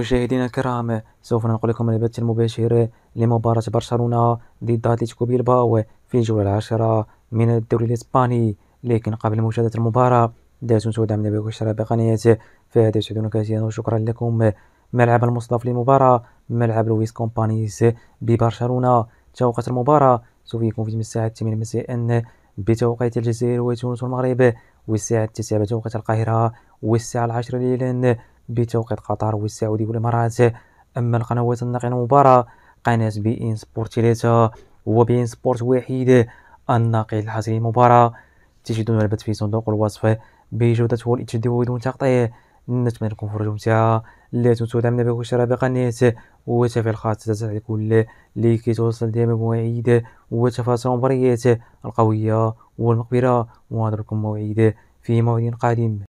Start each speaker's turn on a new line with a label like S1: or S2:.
S1: مشاهدينا الكرام سوف ننقل لكم البث المباشر
S2: لمباراة برشلونة ضد أتلتيكو بيلباو في الجولة العاشرة من الدوري الإسباني لكن قبل مشاهدة المباراة لا تنسوا دعمنا بالاشتراك بقناة فهذا يسعدنا كثيرا وشكرا لكم ملعب المصطفى للمباراة ملعب لويس كومبانيز ببرشلونة توقيت المباراة سوف يكون في الساعة 8 مساء بتوقيت الجزائر وتونس والمغرب والساعة 9 بتوقيت القاهرة والساعة العاشرة ليلا بتوقيت قطر والسعودية والإمارات أما القنوات الناقلة المباراة قناة بي إن سبورت 3 وبي إن سبورت واحد الناقل الحصري المباراة تجدون البث في صندوق الوصف بجودته دي بدون تقطيع نتمنى لكم فرجة ممتعة لا تنسوا دعمنا بالاشتراك بقناة وتفعيل تساعد الكل لكي توصل دائما مواعيد وتفاصيل المباريات القوية والمقبرة ونضربكم موعد في موعد قادم